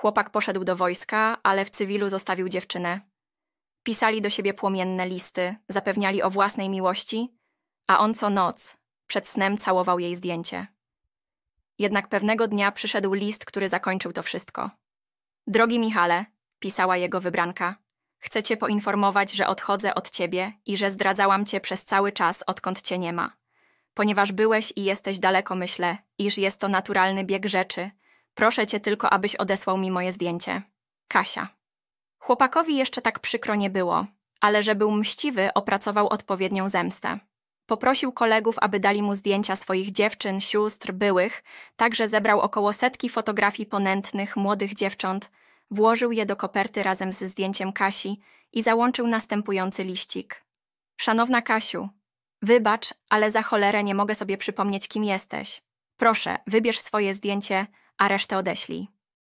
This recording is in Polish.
Chłopak poszedł do wojska, ale w cywilu zostawił dziewczynę. Pisali do siebie płomienne listy, zapewniali o własnej miłości, a on co noc, przed snem całował jej zdjęcie. Jednak pewnego dnia przyszedł list, który zakończył to wszystko. Drogi Michale, pisała jego wybranka, chcę cię poinformować, że odchodzę od ciebie i że zdradzałam cię przez cały czas, odkąd cię nie ma. Ponieważ byłeś i jesteś daleko, myślę, iż jest to naturalny bieg rzeczy, Proszę cię tylko, abyś odesłał mi moje zdjęcie. Kasia. Chłopakowi jeszcze tak przykro nie było, ale że był mściwy, opracował odpowiednią zemstę. Poprosił kolegów, aby dali mu zdjęcia swoich dziewczyn, sióstr, byłych, także zebrał około setki fotografii ponętnych młodych dziewcząt, włożył je do koperty razem ze zdjęciem Kasi i załączył następujący liścik. Szanowna Kasiu, wybacz, ale za cholerę nie mogę sobie przypomnieć, kim jesteś. Proszę, wybierz swoje zdjęcie, a resztę odeślij.